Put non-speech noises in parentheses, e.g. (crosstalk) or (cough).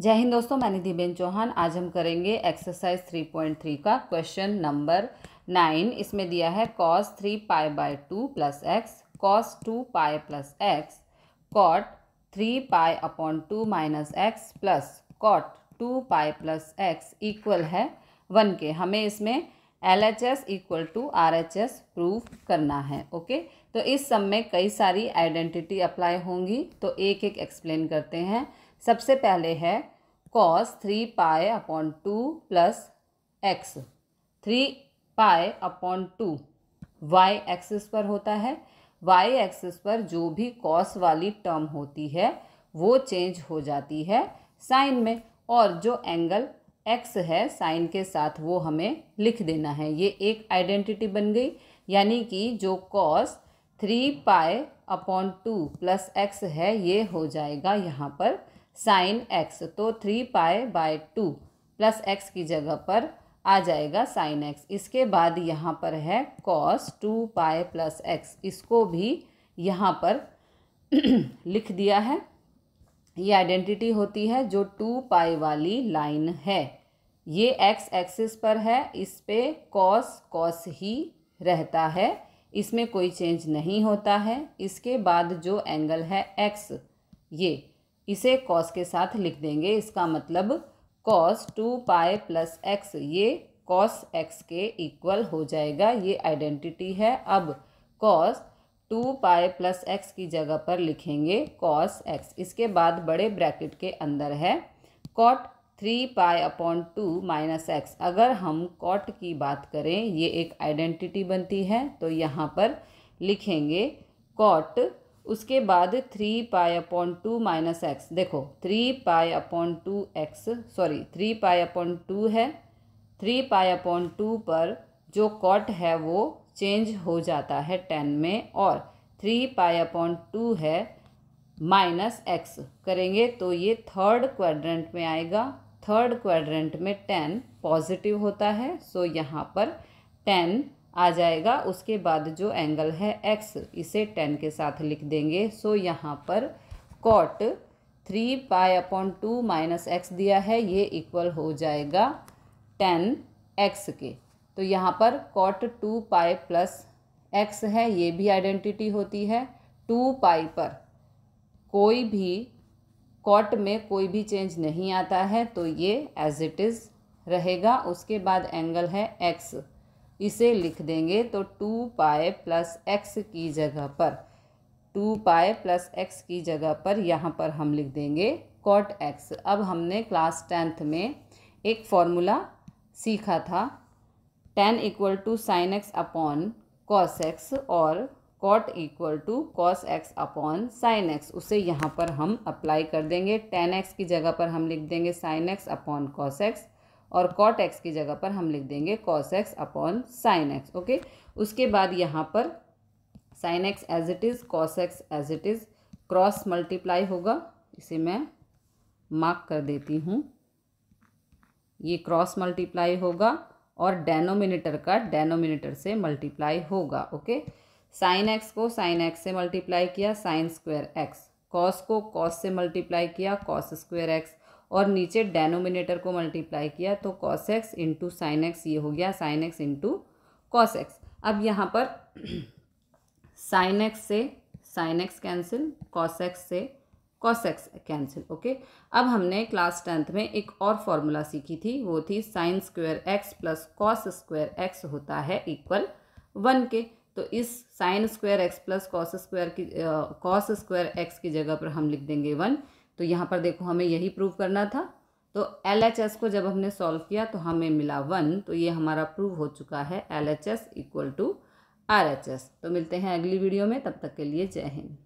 जय हिंद दोस्तों मैं निधि बेन चौहान आज हम करेंगे एक्सरसाइज 3.3 का क्वेश्चन नंबर नाइन इसमें दिया है cos three pi by two plus x cos two pi plus x cot three pi upon two minus x plus cot two pi plus x equal है one के हमें इसमें L H S equal to R H S prove करना है okay तो इस सब में कई सारी आइडेंटिटी अप्लाई होंगी तो एक एक एक्सप्लेन करते हैं सबसे पहले है cos three pi upon two plus x three pi upon two y axis पर होता है वाई एक्सिस पर जो भी कॉस वाली टर्म होती है वो चेंज हो जाती है साइन में और जो एंगल एक्स है साइन के साथ वो हमें लिख देना है ये एक आइडेंटिटी बन गई यानी कि जो cos three pi upon two plus x है ये हो जाएगा यहाँ पर साइन एक्स तो three pi by two plus x की जगह पर आ जाएगा साइन एक्स इसके बाद यहाँ पर है cos two pi plus x इसको भी यहाँ पर (clears throat) लिख दिया है ये आइडेंटिटी होती है जो टू पाई वाली लाइन है ये एक्स एक्सिस पर है इस पे कॉस कॉस ही रहता है इसमें कोई चेंज नहीं होता है इसके बाद जो एंगल है एक्स ये इसे कॉस के साथ लिख देंगे इसका मतलब cos two pi plus x ये कॉस एक्स के इक्वल हो जाएगा ये आइडेंटिटी है अब cos two pi plus x की जगह पर लिखेंगे कॉस एक्स इसके बाद बड़े ब्रैकेट के अंदर है cot three pi upon two minus x अगर हम कॉट की बात करें ये एक आइडेंटिटी बनती है तो यहाँ पर लिखेंगे कॉट उसके बाद three pi upon two minus x देखो three pi upon two x sorry three pi upon two है थ्री पाई अपॉन टू पर जो कॉट है वो चेंज हो जाता है टेन में और थ्री पाई अपॉन टू है माइनस एक्स करेंगे तो ये थर्ड क्वाड्रेंट में आएगा थर्ड क्वाड्रेंट में टेन पॉजिटिव होता है सो यहाँ पर टेन आ जाएगा उसके बाद जो एंगल है एक्स इसे टेन के साथ लिख देंगे सो यहाँ पर cot three pi upon two minus x दिया है ये इक्वल हो जाएगा टेन एक्स के तो यहाँ पर cot two pi plus x है ये भी आइडेंटिटी होती है टू पाई पर कोई भी कॉट में कोई भी चेंज नहीं आता है तो ये एज इट इज़ रहेगा उसके बाद एंगल है एक्स इसे लिख देंगे तो टू पाए प्लस एक्स की जगह पर टू पाए प्लस एक्स की जगह पर यहाँ पर हम लिख देंगे कॉट एक्स अब हमने क्लास टेंथ में एक फॉर्मूला सीखा था tan equal to sine x upon cos x और cot equal to cos x upon sine x उसे यहाँ पर हम अप्लाई कर देंगे टेन एक्स की जगह पर हम लिख देंगे sine x upon cos x और कॉट एक्स की जगह पर हम लिख देंगे cos x upon sine x okay उसके बाद यहाँ पर sine x as it is cos x as it is cross multiply होगा इसे मैं मार्क कर देती हूँ ये क्रॉस मल्टीप्लाई होगा और डेनोमिनेटर का डेनोमिनेटर से मल्टीप्लाई होगा ओके साइन एक्स को साइन एक्स से मल्टीप्लाई किया साइन स्क्वायर एक्स कॉस को कॉस से मल्टीप्लाई किया कॉस स्क्वायर एक्स और नीचे डेनोमिनेटर को मल्टीप्लाई किया तो cos x into sine x ये हो गया sine x into cos x अब यहाँ पर साइन (clears throat) एक्स से sine x cancel cos x से कॉस एक्स कैंसिल ओके अब हमने क्लास टेंथ में एक और फॉर्मूला सीखी थी वो थी sine square x plus cos square x होता है इक्वल वन के तो इस sine square x plus cos square की कॉस स्क्वायर एक्स की जगह पर हम लिख देंगे वन तो यहाँ पर देखो हमें यही प्रूव करना था तो एल एच एस को जब हमने सॉल्व किया तो हमें मिला वन तो ये हमारा प्रूव हो चुका है L H S equal to R H S तो मिलते हैं अगली वीडियो में तब तक के लिए जय हिंद